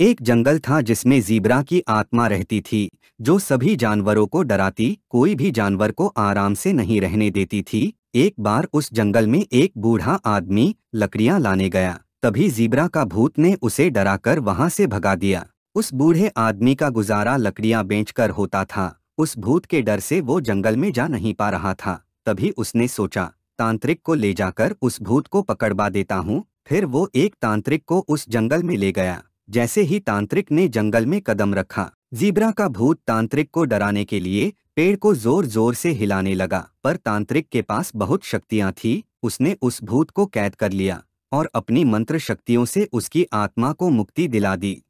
एक जंगल था जिसमें जीब्रा की आत्मा रहती थी जो सभी जानवरों को डराती कोई भी जानवर को आराम से नहीं रहने देती थी एक बार उस जंगल में एक बूढ़ा आदमी लकड़ियां लाने गया तभी जीब्रा का भूत ने उसे डराकर वहां से भगा दिया उस बूढ़े आदमी का गुजारा लकड़ियां बेचकर होता था उस भूत के डर से वो जंगल में जा नहीं पा रहा था तभी उसने सोचा तांत्रिक को ले जाकर उस भूत को पकड़वा देता हूँ फिर वो एक तांत्रिक को उस जंगल में ले गया जैसे ही तांत्रिक ने जंगल में कदम रखा जीब्रा का भूत तांत्रिक को डराने के लिए पेड़ को जोर जोर से हिलाने लगा पर तांत्रिक के पास बहुत शक्तियां थी उसने उस भूत को कैद कर लिया और अपनी मंत्र शक्तियों से उसकी आत्मा को मुक्ति दिला दी